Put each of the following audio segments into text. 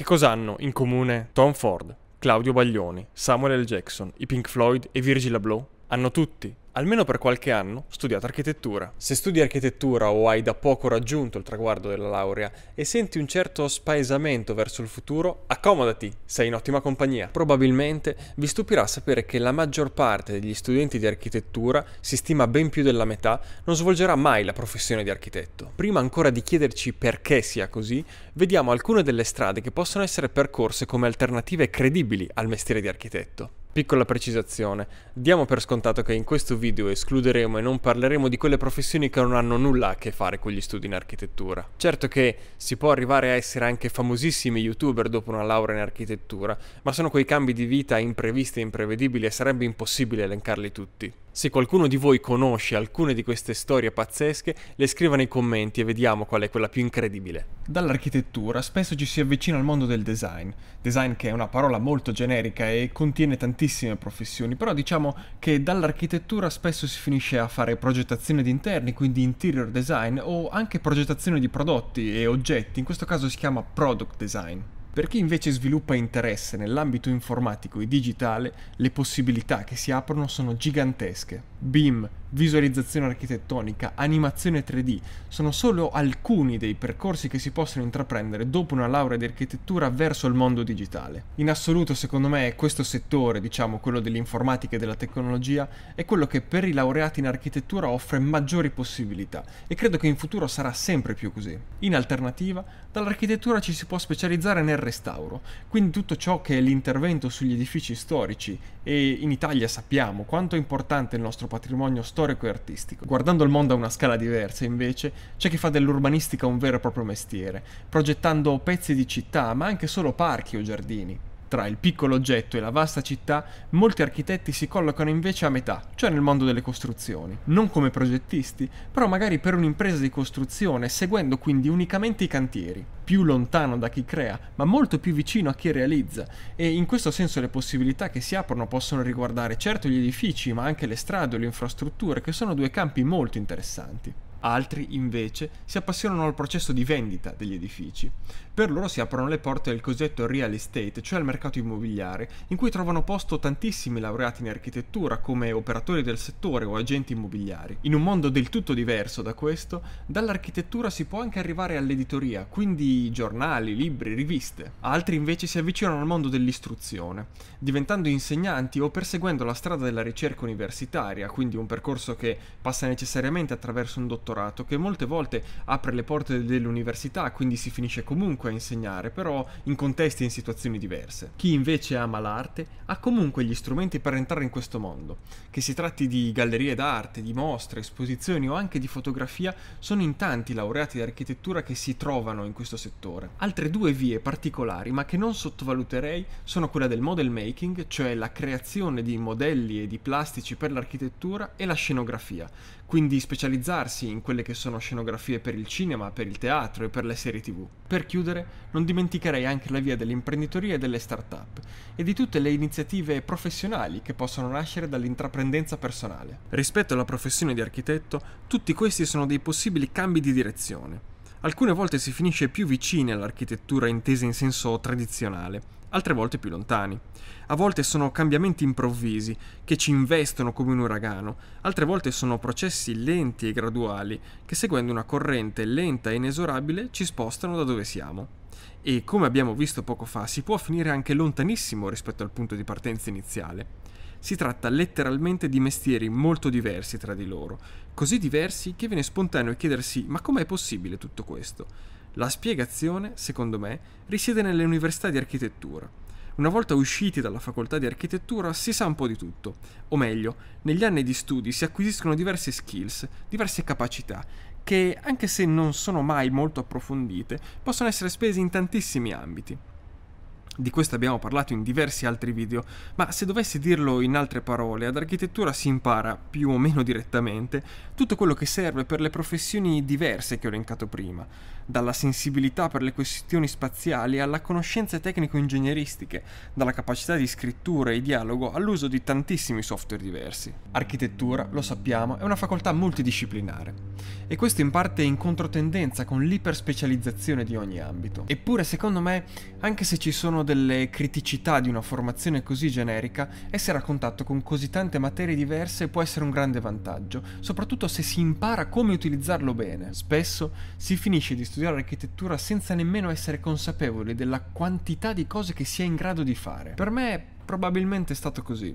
Che cosa hanno in comune Tom Ford, Claudio Baglioni, Samuel L. Jackson, i Pink Floyd e Virgil Abloh? Hanno tutti almeno per qualche anno, studiato architettura. Se studi architettura o hai da poco raggiunto il traguardo della laurea e senti un certo spaesamento verso il futuro, accomodati, sei in ottima compagnia. Probabilmente vi stupirà sapere che la maggior parte degli studenti di architettura, si stima ben più della metà, non svolgerà mai la professione di architetto. Prima ancora di chiederci perché sia così, vediamo alcune delle strade che possono essere percorse come alternative credibili al mestiere di architetto. Piccola precisazione, diamo per scontato che in questo video escluderemo e non parleremo di quelle professioni che non hanno nulla a che fare con gli studi in architettura. Certo che si può arrivare a essere anche famosissimi youtuber dopo una laurea in architettura, ma sono quei cambi di vita imprevisti e imprevedibili e sarebbe impossibile elencarli tutti. Se qualcuno di voi conosce alcune di queste storie pazzesche, le scriva nei commenti e vediamo qual è quella più incredibile. Dall'architettura spesso ci si avvicina al mondo del design, design che è una parola molto generica e contiene tantissime professioni, però diciamo che dall'architettura spesso si finisce a fare progettazione di interni, quindi interior design o anche progettazione di prodotti e oggetti, in questo caso si chiama product design. Per chi invece sviluppa interesse nell'ambito informatico e digitale, le possibilità che si aprono sono gigantesche. BIM, visualizzazione architettonica, animazione 3D, sono solo alcuni dei percorsi che si possono intraprendere dopo una laurea di architettura verso il mondo digitale. In assoluto, secondo me, questo settore, diciamo quello dell'informatica e della tecnologia, è quello che per i laureati in architettura offre maggiori possibilità e credo che in futuro sarà sempre più così. In alternativa, dall'architettura ci si può specializzare nel restauro, quindi tutto ciò che è l'intervento sugli edifici storici e in Italia sappiamo quanto è importante il nostro patrimonio storico storico e artistico. Guardando il mondo a una scala diversa, invece, c'è chi fa dell'urbanistica un vero e proprio mestiere, progettando pezzi di città, ma anche solo parchi o giardini. Tra il piccolo oggetto e la vasta città, molti architetti si collocano invece a metà, cioè nel mondo delle costruzioni. Non come progettisti, però magari per un'impresa di costruzione, seguendo quindi unicamente i cantieri. Più lontano da chi crea, ma molto più vicino a chi realizza, e in questo senso le possibilità che si aprono possono riguardare certo gli edifici, ma anche le strade o le infrastrutture, che sono due campi molto interessanti. Altri, invece, si appassionano al processo di vendita degli edifici. Per loro si aprono le porte al cosiddetto real estate, cioè al mercato immobiliare, in cui trovano posto tantissimi laureati in architettura come operatori del settore o agenti immobiliari. In un mondo del tutto diverso da questo, dall'architettura si può anche arrivare all'editoria, quindi giornali, libri, riviste. Altri invece si avvicinano al mondo dell'istruzione, diventando insegnanti o perseguendo la strada della ricerca universitaria, quindi un percorso che passa necessariamente attraverso un dottorato dottorato che molte volte apre le porte dell'università, quindi si finisce comunque a insegnare, però in contesti e in situazioni diverse. Chi invece ama l'arte ha comunque gli strumenti per entrare in questo mondo. Che si tratti di gallerie d'arte, di mostre, esposizioni o anche di fotografia, sono in tanti laureati di architettura che si trovano in questo settore. Altre due vie particolari, ma che non sottovaluterei, sono quella del model making, cioè la creazione di modelli e di plastici per l'architettura e la scenografia, quindi specializzarsi in quelle che sono scenografie per il cinema, per il teatro e per le serie tv. Per chiudere, non dimenticherei anche la via dell'imprenditoria e delle start-up e di tutte le iniziative professionali che possono nascere dall'intraprendenza personale. Rispetto alla professione di architetto, tutti questi sono dei possibili cambi di direzione. Alcune volte si finisce più vicini all'architettura intesa in senso tradizionale, altre volte più lontani. A volte sono cambiamenti improvvisi che ci investono come un uragano, altre volte sono processi lenti e graduali che seguendo una corrente lenta e inesorabile ci spostano da dove siamo. E come abbiamo visto poco fa, si può finire anche lontanissimo rispetto al punto di partenza iniziale. Si tratta letteralmente di mestieri molto diversi tra di loro, così diversi che viene spontaneo chiedersi ma com'è possibile tutto questo? La spiegazione, secondo me, risiede nelle università di architettura. Una volta usciti dalla facoltà di architettura si sa un po' di tutto, o meglio, negli anni di studi si acquisiscono diverse skills, diverse capacità, che, anche se non sono mai molto approfondite, possono essere spese in tantissimi ambiti. Di questo abbiamo parlato in diversi altri video, ma se dovessi dirlo in altre parole, ad architettura si impara, più o meno direttamente, tutto quello che serve per le professioni diverse che ho elencato prima, dalla sensibilità per le questioni spaziali alla conoscenza tecnico-ingegneristiche, dalla capacità di scrittura e dialogo all'uso di tantissimi software diversi. Architettura, lo sappiamo, è una facoltà multidisciplinare. E questo in parte è in controtendenza con l'iperspecializzazione di ogni ambito. Eppure, secondo me, anche se ci sono delle criticità di una formazione così generica, essere a contatto con così tante materie diverse può essere un grande vantaggio, soprattutto se si impara come utilizzarlo bene. Spesso si finisce di studiare architettura senza nemmeno essere consapevoli della quantità di cose che si è in grado di fare. Per me è probabilmente stato così,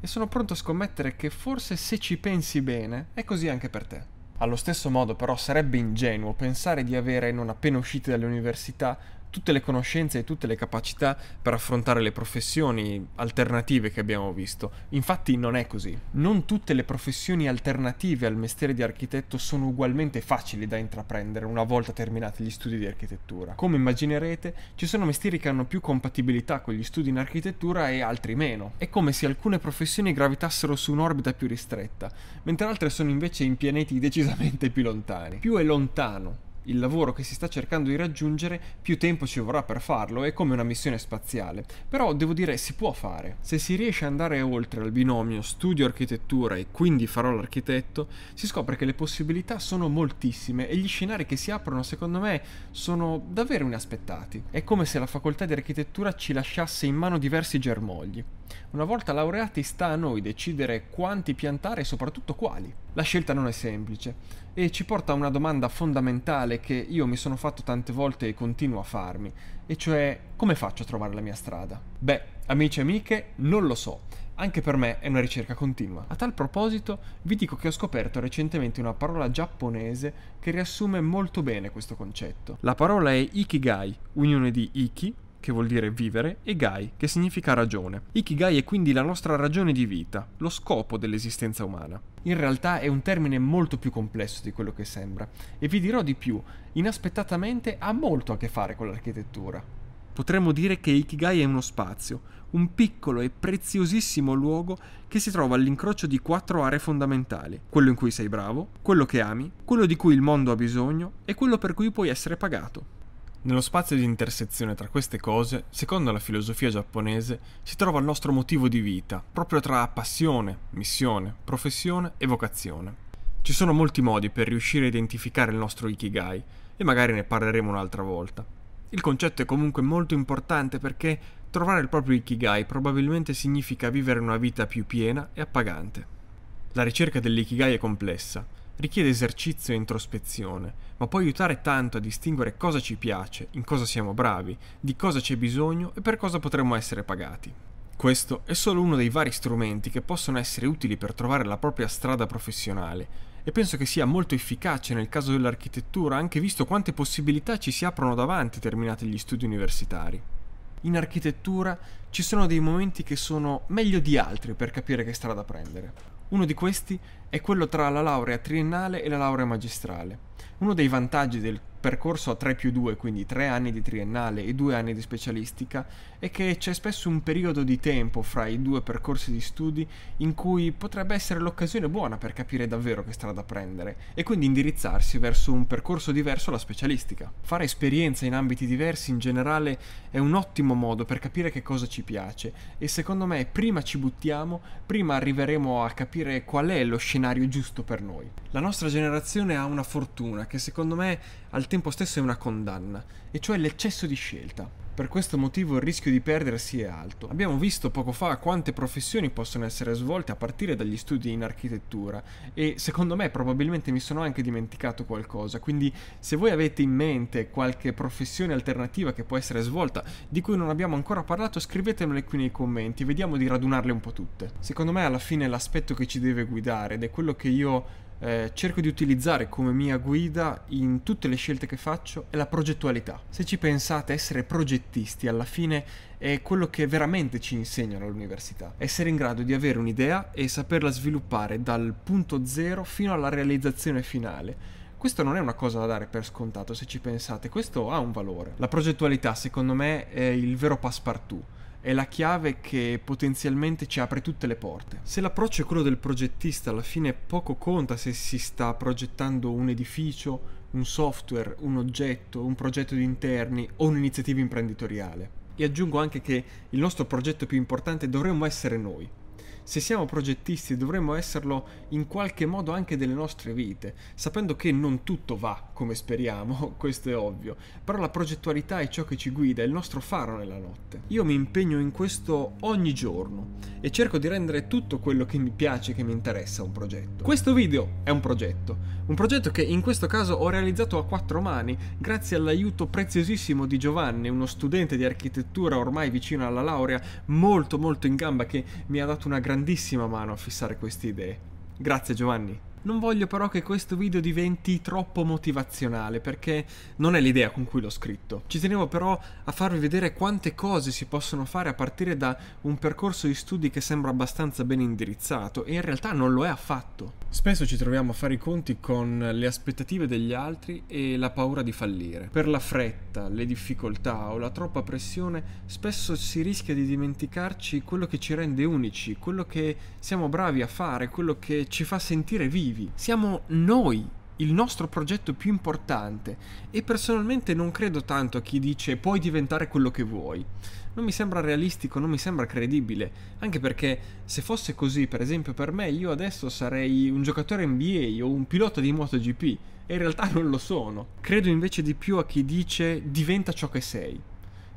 e sono pronto a scommettere che forse se ci pensi bene è così anche per te. Allo stesso modo però sarebbe ingenuo pensare di avere, non appena usciti dalle università, tutte le conoscenze e tutte le capacità per affrontare le professioni alternative che abbiamo visto. Infatti non è così. Non tutte le professioni alternative al mestiere di architetto sono ugualmente facili da intraprendere una volta terminati gli studi di architettura. Come immaginerete, ci sono mestieri che hanno più compatibilità con gli studi in architettura e altri meno. È come se alcune professioni gravitassero su un'orbita più ristretta, mentre altre sono invece in pianeti decisamente più lontani. Più è lontano il lavoro che si sta cercando di raggiungere, più tempo ci vorrà per farlo, è come una missione spaziale. Però devo dire si può fare. Se si riesce ad andare oltre al binomio studio architettura e quindi farò l'architetto, si scopre che le possibilità sono moltissime e gli scenari che si aprono secondo me sono davvero inaspettati. È come se la facoltà di architettura ci lasciasse in mano diversi germogli. Una volta laureati sta a noi decidere quanti piantare e soprattutto quali. La scelta non è semplice e ci porta a una domanda fondamentale che io mi sono fatto tante volte e continuo a farmi, e cioè come faccio a trovare la mia strada? Beh, amici e amiche, non lo so. Anche per me è una ricerca continua. A tal proposito, vi dico che ho scoperto recentemente una parola giapponese che riassume molto bene questo concetto. La parola è ikigai, unione di iki, che vuol dire vivere, e gai, che significa ragione. Ikigai è quindi la nostra ragione di vita, lo scopo dell'esistenza umana. In realtà è un termine molto più complesso di quello che sembra, e vi dirò di più, inaspettatamente ha molto a che fare con l'architettura. Potremmo dire che Ikigai è uno spazio, un piccolo e preziosissimo luogo che si trova all'incrocio di quattro aree fondamentali, quello in cui sei bravo, quello che ami, quello di cui il mondo ha bisogno e quello per cui puoi essere pagato. Nello spazio di intersezione tra queste cose, secondo la filosofia giapponese, si trova il nostro motivo di vita, proprio tra passione, missione, professione e vocazione. Ci sono molti modi per riuscire a identificare il nostro ikigai e magari ne parleremo un'altra volta. Il concetto è comunque molto importante perché trovare il proprio ikigai probabilmente significa vivere una vita più piena e appagante. La ricerca dell'ikigai è complessa richiede esercizio e introspezione, ma può aiutare tanto a distinguere cosa ci piace, in cosa siamo bravi, di cosa c'è bisogno e per cosa potremmo essere pagati. Questo è solo uno dei vari strumenti che possono essere utili per trovare la propria strada professionale e penso che sia molto efficace nel caso dell'architettura anche visto quante possibilità ci si aprono davanti terminati gli studi universitari. In architettura ci sono dei momenti che sono meglio di altri per capire che strada prendere. Uno di questi è quello tra la laurea triennale e la laurea magistrale. Uno dei vantaggi del percorso a 3 più 2, quindi 3 anni di triennale e 2 anni di specialistica, è che c'è spesso un periodo di tempo fra i due percorsi di studi in cui potrebbe essere l'occasione buona per capire davvero che strada prendere e quindi indirizzarsi verso un percorso diverso alla specialistica. Fare esperienza in ambiti diversi in generale è un ottimo modo per capire che cosa ci piace e secondo me prima ci buttiamo, prima arriveremo a capire qual è lo scenario scenario giusto per noi. La nostra generazione ha una fortuna che secondo me al tempo stesso è una condanna, e cioè l'eccesso di scelta. Per questo motivo il rischio di perdersi è alto. Abbiamo visto poco fa quante professioni possono essere svolte a partire dagli studi in architettura e secondo me probabilmente mi sono anche dimenticato qualcosa, quindi se voi avete in mente qualche professione alternativa che può essere svolta di cui non abbiamo ancora parlato scrivetemele qui nei commenti, vediamo di radunarle un po' tutte. Secondo me alla fine l'aspetto che ci deve guidare ed è quello che io eh, cerco di utilizzare come mia guida in tutte le scelte che faccio è la progettualità. Se ci pensate, essere progettisti alla fine è quello che veramente ci insegnano all'università. Essere in grado di avere un'idea e saperla sviluppare dal punto zero fino alla realizzazione finale. Questo non è una cosa da dare per scontato se ci pensate, questo ha un valore. La progettualità secondo me è il vero passepartout è la chiave che potenzialmente ci apre tutte le porte. Se l'approccio è quello del progettista, alla fine poco conta se si sta progettando un edificio, un software, un oggetto, un progetto di interni o un'iniziativa imprenditoriale. E aggiungo anche che il nostro progetto più importante dovremmo essere noi. Se siamo progettisti dovremmo esserlo in qualche modo anche delle nostre vite, sapendo che non tutto va come speriamo, questo è ovvio, però la progettualità è ciò che ci guida, è il nostro faro nella notte. Io mi impegno in questo ogni giorno e cerco di rendere tutto quello che mi piace, che mi interessa un progetto. Questo video è un progetto, un progetto che in questo caso ho realizzato a quattro mani grazie all'aiuto preziosissimo di Giovanni, uno studente di architettura ormai vicino alla laurea, molto molto in gamba che mi ha dato una grandissima mano a fissare queste idee. Grazie Giovanni. Non voglio però che questo video diventi troppo motivazionale perché non è l'idea con cui l'ho scritto. Ci tenevo però a farvi vedere quante cose si possono fare a partire da un percorso di studi che sembra abbastanza ben indirizzato e in realtà non lo è affatto. Spesso ci troviamo a fare i conti con le aspettative degli altri e la paura di fallire. Per la fretta, le difficoltà o la troppa pressione, spesso si rischia di dimenticarci quello che ci rende unici, quello che siamo bravi a fare, quello che ci fa sentire vivi. Siamo noi il nostro progetto più importante e personalmente non credo tanto a chi dice puoi diventare quello che vuoi. Non mi sembra realistico, non mi sembra credibile, anche perché se fosse così, per esempio per me, io adesso sarei un giocatore NBA o un pilota di MotoGP e in realtà non lo sono. Credo invece di più a chi dice diventa ciò che sei.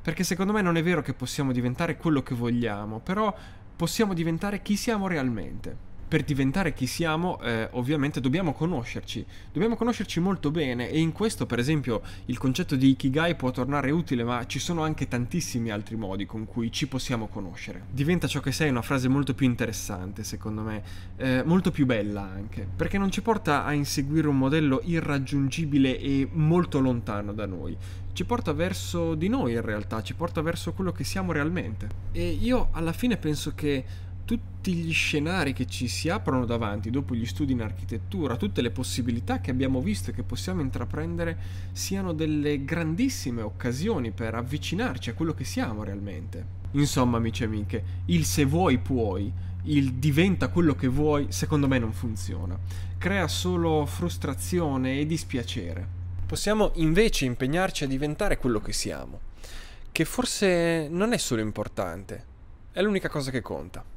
Perché secondo me non è vero che possiamo diventare quello che vogliamo, però possiamo diventare chi siamo realmente per diventare chi siamo eh, ovviamente dobbiamo conoscerci, dobbiamo conoscerci molto bene e in questo per esempio il concetto di Ikigai può tornare utile ma ci sono anche tantissimi altri modi con cui ci possiamo conoscere. Diventa ciò che sei una frase molto più interessante secondo me, eh, molto più bella anche, perché non ci porta a inseguire un modello irraggiungibile e molto lontano da noi, ci porta verso di noi in realtà, ci porta verso quello che siamo realmente. E io alla fine penso che tutti gli scenari che ci si aprono davanti dopo gli studi in architettura, tutte le possibilità che abbiamo visto e che possiamo intraprendere siano delle grandissime occasioni per avvicinarci a quello che siamo realmente. Insomma, amici e amiche, il se vuoi puoi, il diventa quello che vuoi, secondo me non funziona. Crea solo frustrazione e dispiacere. Possiamo invece impegnarci a diventare quello che siamo, che forse non è solo importante, è l'unica cosa che conta.